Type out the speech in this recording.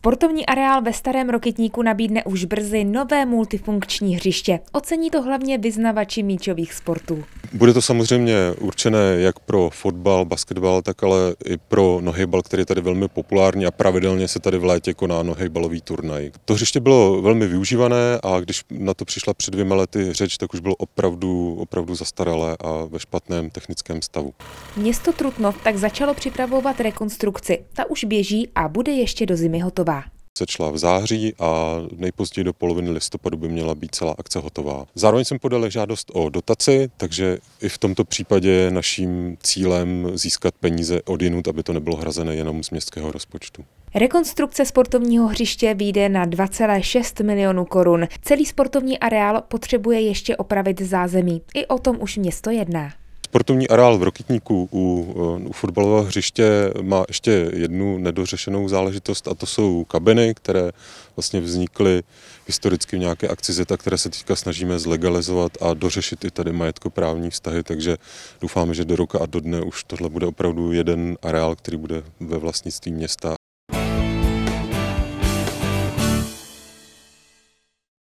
Sportovní areál ve Starém Roketníku nabídne už brzy nové multifunkční hřiště. Ocení to hlavně vyznavači míčových sportů. Bude to samozřejmě určené jak pro fotbal, basketbal, tak ale i pro nohybal, který je tady velmi populární a pravidelně se tady v létě koná nohybalový turnaj. To hřiště bylo velmi využívané a když na to přišla před dvěma lety řeč, tak už bylo opravdu, opravdu zastaralé a ve špatném technickém stavu. Město Trutnov tak začalo připravovat rekonstrukci. Ta už běží a bude ještě do zimy hotová. Začala v září a nejpozději do poloviny listopadu by měla být celá akce hotová. Zároveň jsem podal žádost o dotaci, takže i v tomto případě je naším cílem získat peníze od jinut, aby to nebylo hrazené jenom z městského rozpočtu. Rekonstrukce sportovního hřiště vyjde na 2,6 milionů korun. Celý sportovní areál potřebuje ještě opravit zázemí. I o tom už město jedná. Sportovní areál v Rokitníku u, eh, u fotbalového hřiště má ještě jednu nedořešenou záležitost a to jsou kabiny, které vlastně vznikly historicky v nějaké akci ZETA, které se teďka snažíme zlegalizovat a dořešit i tady majetkoprávní vztahy, takže doufáme, že do roka a do dne už tohle bude opravdu jeden areál, který bude ve vlastnictví města